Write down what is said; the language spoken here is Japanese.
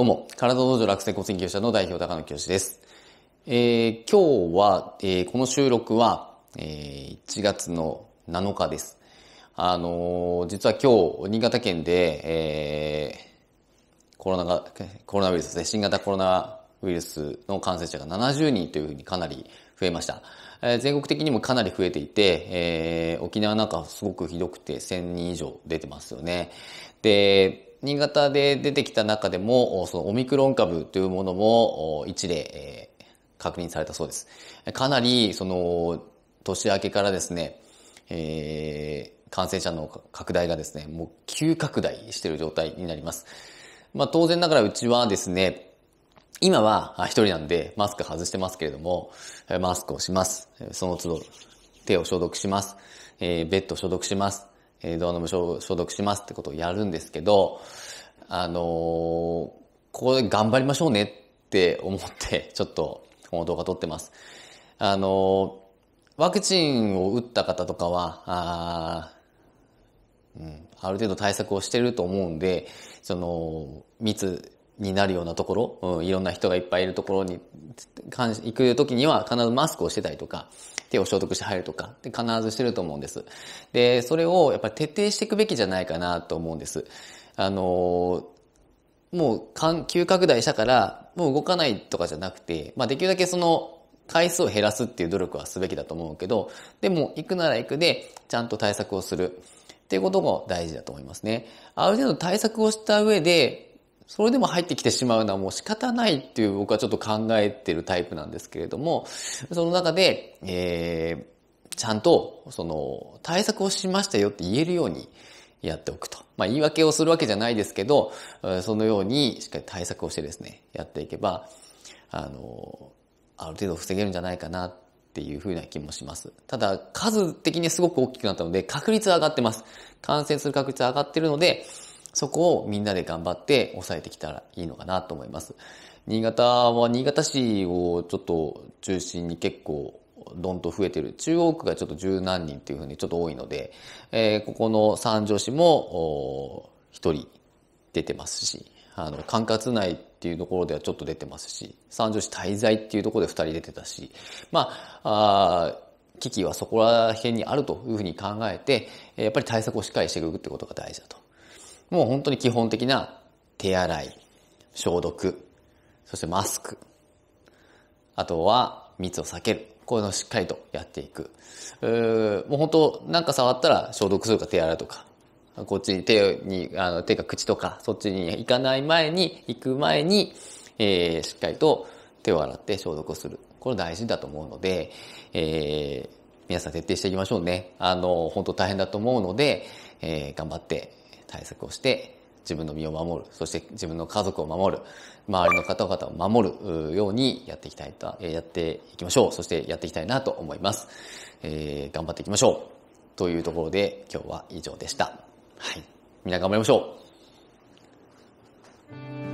どうも、体道場落成骨研究者の代表高野清です。えー、今日は、えー、この収録は、えー、1月の7日です。あのー、実は今日、新潟県で、えー、コロナが、コロナウイルスですね、新型コロナウイルスの感染者が70人というふうにかなり増えました。えー、全国的にもかなり増えていて、えー、沖縄なんかすごくひどくて1000人以上出てますよね。で、新潟で出てきた中でも、そのオミクロン株というものも一例、えー、確認されたそうです。かなり、その、年明けからですね、えー、感染者の拡大がですね、もう急拡大している状態になります。まあ当然ながらうちはですね、今は一人なんでマスク外してますけれども、マスクをします。その都度手を消毒します。えー、ベッド消毒します。えー、ドアノブ消毒しますってことをやるんですけど、あのー、ここで頑張りましょうねって思って、ちょっとこの動画撮ってます。あのー、ワクチンを打った方とかは、あうん、ある程度対策をしてると思うんで、その、密になるようなところ、うん、いろんな人がいっぱいいるところに、行くときには必ずマスクをしてたりとか、手を消毒して入るとか、で必ずしてると思うんです。で、それをやっぱり徹底していくべきじゃないかなと思うんです。あのー、もう、急拡大したから、もう動かないとかじゃなくて、まあ、できるだけその、回数を減らすっていう努力はすべきだと思うけど、でも、行くなら行くで、ちゃんと対策をするっていうことも大事だと思いますね。ある程度対策をした上で、それでも入ってきてしまうのはもう仕方ないっていう僕はちょっと考えてるタイプなんですけれども、その中で、えー、ちゃんと、その、対策をしましたよって言えるようにやっておくと。まあ、言い訳をするわけじゃないですけど、そのようにしっかり対策をしてですね、やっていけば、あの、ある程度防げるんじゃないかなっていうふうな気もします。ただ、数的にすごく大きくなったので、確率は上がってます。感染する確率は上がってるので、そこをみんなで頑張って抑えてきたらいいのかなと思います。新潟は新潟市をちょっと中心に結構どんと増えてる。中央区がちょっと十何人っていうふうにちょっと多いので、えー、ここの三条市も一人出てますし、あの、管轄内っていうところではちょっと出てますし、三条市滞在っていうところで二人出てたし、まあ、あ危機はそこら辺にあるというふうに考えて、やっぱり対策をしっかりしていくってことが大事だと。もう本当に基本的な手洗い、消毒、そしてマスク、あとは密を避ける。こういうのをしっかりとやっていく。うもう本当なんか触ったら消毒するか手洗うとか、こっちに手に、あの手か口とか、そっちに行かない前に、行く前に、えー、しっかりと手を洗って消毒をする。これ大事だと思うので、えー、皆さん徹底していきましょうね。あの、本当大変だと思うので、えー、頑張って対策をして、自分の身を守る、そして自分の家族を守る、周りの方々を守るようにやっていきたいと、やっていきましょう。そしてやっていきたいなと思います。えー、頑張っていきましょう。というところで今日は以上でした。はい。みんな頑張りましょう。